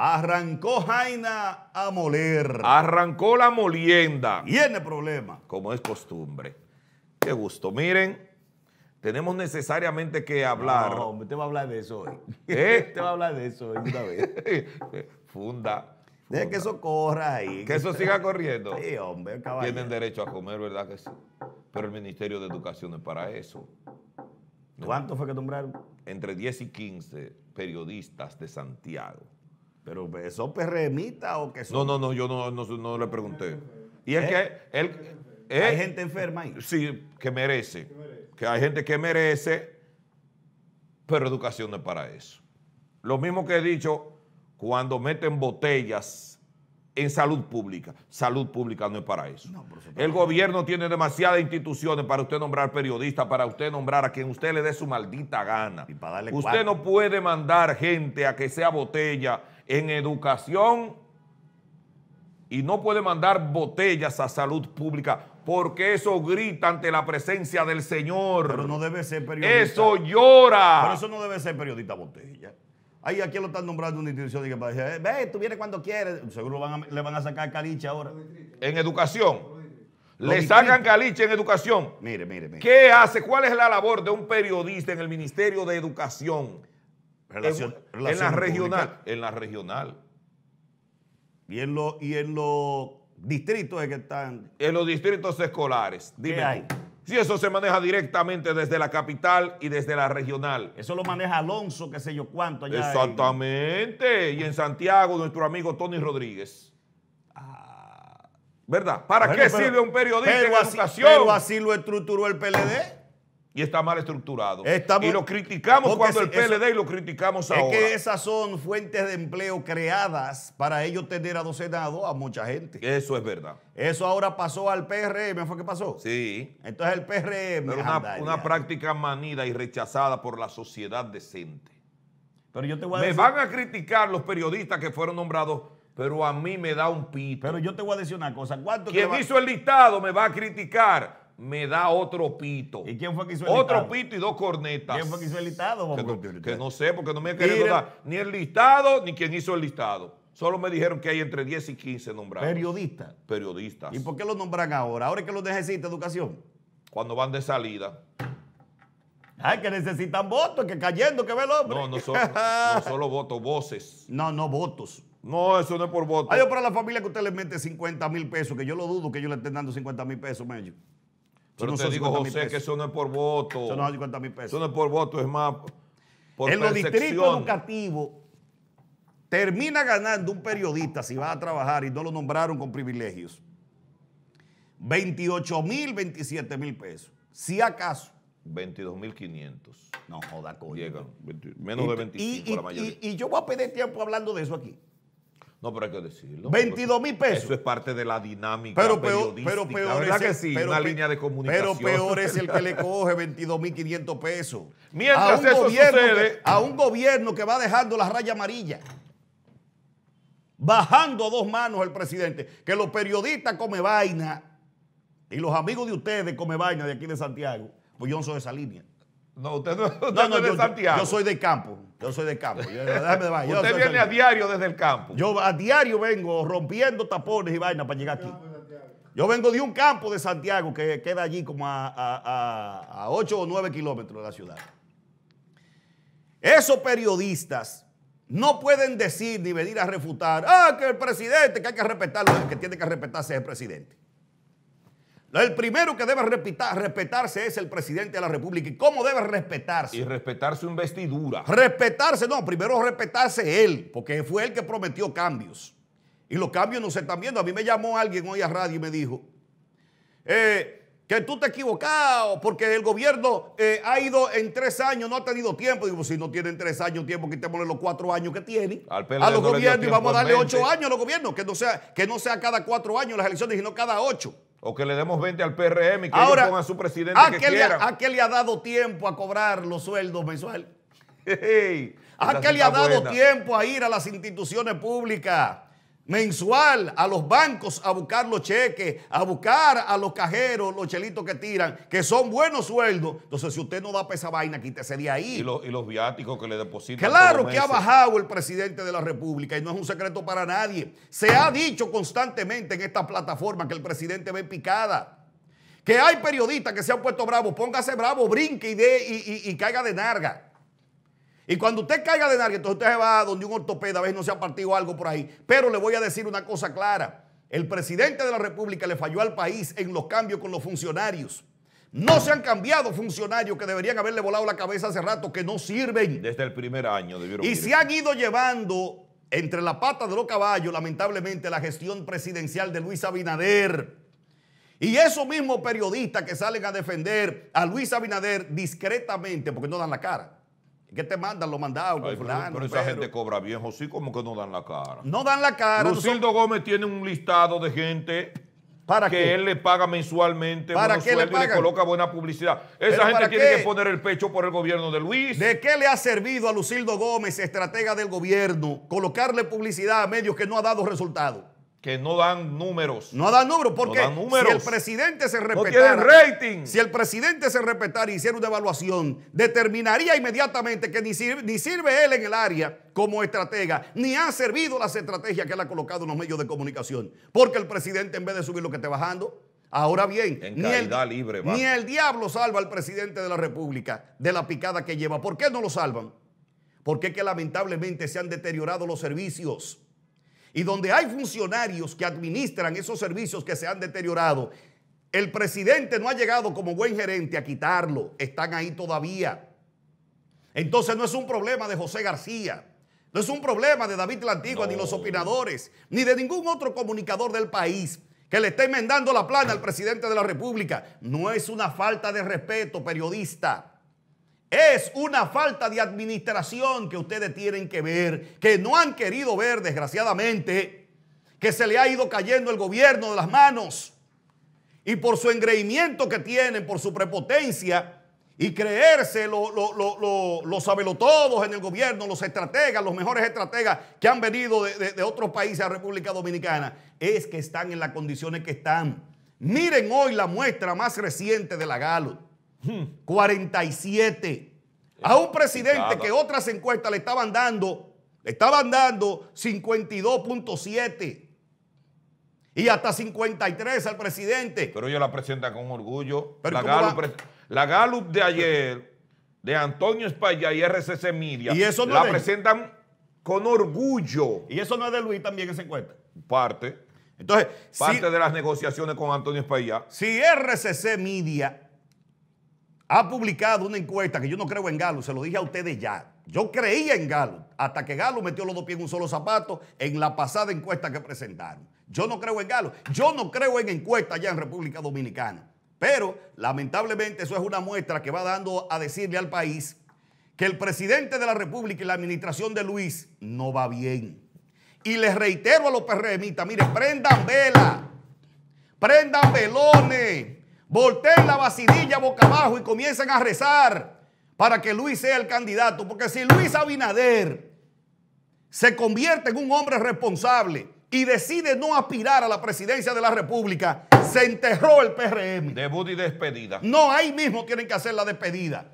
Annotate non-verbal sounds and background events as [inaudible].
Arrancó Jaina a moler. Arrancó la molienda. Tiene problema. Como es costumbre. Qué gusto. Miren, tenemos necesariamente que hablar. No, usted va a hablar de eso hoy. ¿Eh? Usted [laughs] va a hablar de eso hoy una vez. [laughs] Funda. Deje que eso corra ahí. Que eso siga corriendo. Sí, hombre, caballero. Tienen derecho a comer, ¿verdad que sí? Pero el Ministerio de Educación es para eso. ¿Cuánto fue que nombraron? Entre 10 y 15 periodistas de Santiago pero es perremitas o que son? No, no, no, yo no, le pregunté. Y es ¿Eh? que él... ¿Eh? hay gente enferma ahí. Sí, que merece. Que hay gente que merece, pero educación no es para eso. Lo mismo que he dicho cuando meten botellas en salud pública. Salud pública no es para eso. el gobierno tiene demasiadas instituciones para usted nombrar periodistas, para usted nombrar a quien usted le dé su maldita gana. usted no puede mandar gente a que sea botella en educación y no puede mandar botellas a salud pública porque eso grita ante la presencia del Señor. Pero no debe ser periodista. Eso llora. Pero eso no debe ser periodista botella. Ahí aquí lo están nombrando una institución y que para decir, ve, tú vienes cuando quieres. Seguro le van a sacar caliche ahora. En educación. Le sacan caliche en educación. Mire, mire, mire. ¿Qué hace? ¿Cuál es la labor de un periodista en el Ministerio de Educación? en, la regional. En la regional. Y en, lo, y en los distritos que están. En los distritos escolares. Dime. Si eso se maneja directamente desde la capital y desde la regional. Eso lo maneja Alonso, qué sé yo cuánto. Exactamente. Y en Santiago, nuestro amigo Tony Rodríguez. Ah. ¿Verdad? ¿Para qué sirve un periodista en educación? pero así lo estructuró el PLD y está mal estructurado. y lo criticamos cuando el PLD y lo criticamos ahora. Es que esas son fuentes de empleo creadas para ellos tener adocenado a mucha gente. Eso es verdad. Eso ahora pasó al PRM, ¿fue que pasó? Sí. Entonces el PRM... una, práctica manida y rechazada por la sociedad decente. Pero yo te voy Me van a criticar los periodistas que fueron nombrados pero a mí me da un pito. Pero yo te voy a decir una cosa. ¿cuánto Quien hizo el listado me va a criticar me da otro pito. ¿Y quién fue que hizo el listado? Otro pito y dos cornetas. ¿Quién fue que hizo el listado? Que no, sé, porque no me querido dar ni el listado ni quien hizo el listado. Solo me dijeron que hay entre 10 y 15 nombrados. Periodistas. Periodistas. ¿Y por qué los nombran ahora? ¿Ahora es que los necesita educación? Cuando van de salida. Ay, que necesitan votos, que cayendo, que ve el hombre. No, no, solo [laughs] votos, voces. No, no votos. No, eso no es por votos. Ay, yo para la familia que usted le mete 50 mil pesos, que yo lo dudo que yo le estén dando 50 mil pesos, medio. Pero te digo, José, que eso no es por voto. Eso no es por voto, es más por En los distritos educativos termina ganando un periodista si va a trabajar y no lo nombraron con privilegios. 28 mil, 27 mil pesos. Si acaso. 22.500. No joda, coño. Llegan. menos de 25 la mayoría. y, yo voy a perder tiempo hablando de eso aquí. No, pero hay que decirlo. 22 mil pesos. Eso es parte de la dinámica pero peor, Pero peor es que sí? Pero, línea de comunicación. Pero peor es el que le [laughs] coge 22 mil 500 pesos. Mientras a un gobierno que, va dejando la raya amarilla. Bajando dos manos el presidente. Que los periodistas come vaina. Y los amigos de ustedes come vaina de aquí de Santiago. Pues yo no soy de esa línea. No, usted no, es de Santiago. Yo, soy de campo. Yo soy de campo. usted viene a diario desde el campo. Yo a diario vengo rompiendo tapones y vainas para llegar aquí. Yo vengo de un campo de Santiago que queda allí como a, 8 o 9 kilómetros de la ciudad. Esos periodistas no pueden decir ni venir a refutar, ah, que el presidente, que hay que respetarlo, que tiene que respetarse el presidente. El primero que debe respetarse es el presidente de la República. ¿Y cómo debe respetarse? Y respetarse su vestidura. Respetarse, no, primero respetarse él, porque fue él que prometió cambios. Y los cambios no se están viendo. A mí me llamó alguien hoy a radio y me dijo eh, que tú te equivocado porque el gobierno eh, ha ido en tres años, no ha tenido tiempo. Digo, si no tienen tres años tiempo, quitémosle los cuatro años que tiene a los gobiernos y vamos a darle ocho años a los gobiernos. Que no, sea, que no sea cada cuatro años las elecciones, sino cada ocho. O que le demos 20 al PRM y que Ahora, ponga a su presidente ¿a que, ¿A qué le ha dado tiempo a cobrar los sueldos mensuales? [laughs] ¿A qué le ha dado tiempo a ir a las instituciones públicas? mensual a los bancos a buscar los cheques, a buscar a los cajeros, los chelitos que tiran, que son buenos sueldos. Entonces, si usted no da para esa vaina, quítese de ahí. Y, y los viáticos que le depositan. Claro que ha bajado el presidente de la República y no es un secreto para nadie. Se ha dicho constantemente en esta plataforma que el presidente ve picada. Que hay periodistas que se han puesto bravos, póngase bravo, brinque y, de, y, y caiga de narga. Y cuando usted caiga de narga, entonces usted va donde un ortopeda, a ver si no se ha partido algo por ahí. Pero le voy a decir una cosa clara. El presidente de la República le falló al país en los cambios con los funcionarios. No se han cambiado funcionarios que deberían haberle volado la cabeza hace rato, que no sirven. Desde el primer año Y se han ido llevando entre la pata de los caballos, lamentablemente, la gestión presidencial de Luis Abinader. Y esos mismos periodistas que salen a defender a Luis Abinader discretamente, porque no dan la cara ¿Qué te mandan? Lo mandados con Pero, esa gente cobra viejo, sí, como que no dan la cara. No dan la cara. Lucildo Gómez tiene un listado de gente ¿Para que él le paga mensualmente ¿Para que le y le coloca buena publicidad. Esa gente tiene que poner el pecho por el gobierno de Luis. ¿De qué le ha servido a Lucildo Gómez, estratega del gobierno, colocarle publicidad a medios que no ha dado resultado? que no dan números. No dan números, porque si el presidente se respetara. Si el presidente se respetara y hiciera una evaluación, determinaría inmediatamente que ni sirve, él en el área como estratega, ni ha servido las estrategias que él ha colocado en los medios de comunicación. Porque el presidente, en vez de subir lo que está bajando, Ahora bien, ni, el, ni el, diablo salva al presidente de la República de la picada que lleva. ¿Por qué no lo salvan? Porque es que lamentablemente se han deteriorado los servicios y donde hay funcionarios que administran esos servicios que se han deteriorado, el presidente no ha llegado como buen gerente a quitarlo, están ahí todavía. Entonces no es un problema de José García, no es un problema de David la ni los opinadores, ni de ningún otro comunicador del país que le esté enmendando la plana al presidente de la República. No es una falta de respeto, periodista. Es una falta de administración que ustedes tienen que ver, que no han querido ver, desgraciadamente, que se le ha ido cayendo el gobierno de las manos. Y por su engreimiento que tienen, por su prepotencia y creerse los lo, lo, lo, en el gobierno, los estrategas, los mejores estrategas que han venido de, otros países a República Dominicana, es que están en las condiciones que están. Miren hoy la muestra más reciente de la Galo. 47. A un presidente que otras encuestas le estaban dando, le estaban dando 52.7 y hasta 53 al presidente. Pero ellos la presentan con orgullo. la, Gallup, de ayer, de Antonio España y RCC Media, la presentan con orgullo. Y eso no es de Luis también esa encuesta. Parte. Entonces, parte de las negociaciones con Antonio Espaillat. Si RCC Media ha publicado una encuesta que yo no creo en Galo, se lo dije a ustedes ya. Yo creía en Galo, hasta que Galo metió los dos pies en un solo zapato en la pasada encuesta que presentaron. Yo no creo en Galo, yo no creo en encuestas ya en República Dominicana. Pero lamentablemente eso es una muestra que va dando a decirle al país que el presidente de la República y la administración de Luis no va bien. Y les reitero a los PRMistas, miren, prendan vela, prendan velones volteen la vacidilla boca abajo y comiencen a rezar para que Luis sea el candidato. Porque si Luis Abinader se convierte en un hombre responsable y decide no aspirar a la presidencia de la República, se enterró el PRM. Debut y despedida. No, ahí mismo tienen que hacer la despedida.